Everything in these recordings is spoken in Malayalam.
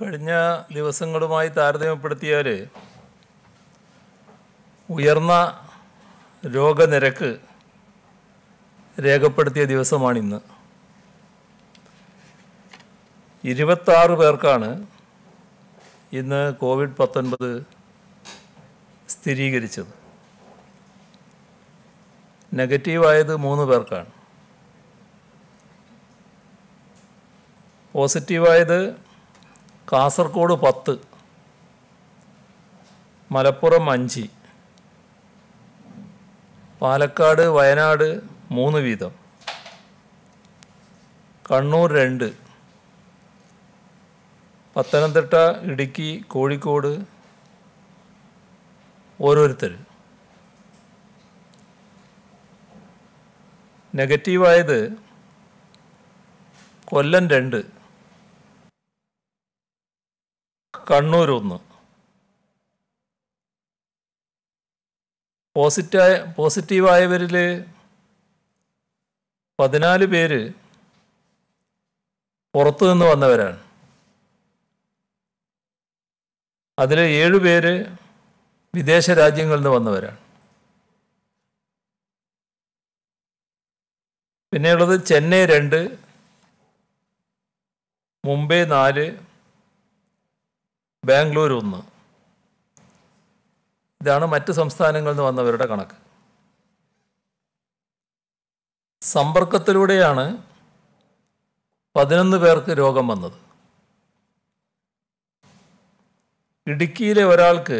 കഴിഞ്ഞ ദിവസങ്ങളുമായി താരതമ്യപ്പെടുത്തിയാൽ ഉയർന്ന രോഗനിരക്ക് രേഖപ്പെടുത്തിയ ദിവസമാണിന്ന് ഇരുപത്താറ് പേർക്കാണ് ഇന്ന് കോവിഡ് പത്തൊൻപത് സ്ഥിരീകരിച്ചത് നെഗറ്റീവായത് മൂന്ന് പേർക്കാണ് പോസിറ്റീവായത് കാസർഗോഡ് പത്ത് മലപ്പുറം അഞ്ച് പാലക്കാട് വയനാട് മൂന്ന് വീതം കണ്ണൂർ രണ്ട് പത്തനംതിട്ട ഇടുക്കി കോഴിക്കോട് ഓരോരുത്തർ നെഗറ്റീവായത് കൊല്ലം രണ്ട് കണ്ണൂർ ഒന്ന് പോസിറ്റായ പോസിറ്റീവായവരിൽ പതിനാല് പേര് പുറത്തു നിന്ന് വന്നവരാണ് അതിൽ ഏഴ് പേര് വിദേശ രാജ്യങ്ങളിൽ നിന്ന് വന്നവരാണ് പിന്നെയുള്ളത് ചെന്നൈ രണ്ട് മുംബൈ നാല് ബാംഗ്ലൂർ ഒന്ന് ഇതാണ് മറ്റ് സംസ്ഥാനങ്ങളിൽ നിന്ന് വന്നവരുടെ കണക്ക് സമ്പർക്കത്തിലൂടെയാണ് പതിനൊന്ന് പേർക്ക് രോഗം വന്നത് ഇടുക്കിയിലെ ഒരാൾക്ക്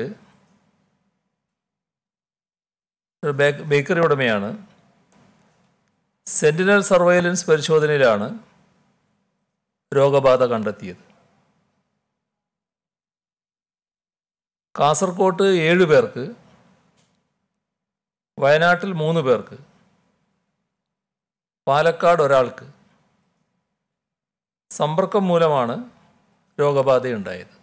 ഒരു ബേക്കറി ഉടമയാണ് സെൻറ്റിനൽ സർവൈലൻസ് പരിശോധനയിലാണ് രോഗബാധ കണ്ടെത്തിയത് കാസർകോട്ട് ഏഴ് പേർക്ക് വയനാട്ടിൽ മൂന്ന് പേർക്ക് പാലക്കാട് ഒരാൾക്ക് സമ്പർക്കം മൂലമാണ് രോഗബാധയുണ്ടായത്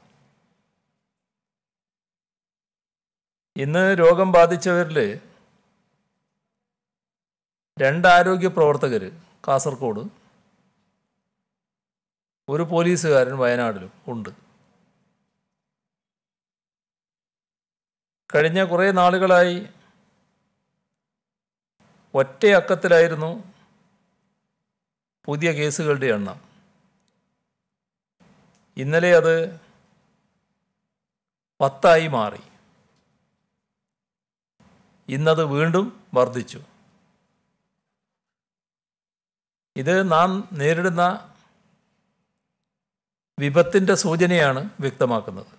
ഇന്ന് രോഗം ബാധിച്ചവരിൽ രണ്ട് ആരോഗ്യ പ്രവർത്തകർ കാസർഗോഡ് ഒരു പോലീസുകാരൻ വയനാട്ടിലും ഉണ്ട് കഴിഞ്ഞ കുറേ നാളുകളായി ഒറ്റയക്കത്തിലായിരുന്നു പുതിയ കേസുകളുടെ എണ്ണം ഇന്നലെ അത് പത്തായി മാറി ഇന്നത് വീണ്ടും വർദ്ധിച്ചു ഇത് നാം നേരിടുന്ന വിപത്തിൻ്റെ സൂചനയാണ് വ്യക്തമാക്കുന്നത്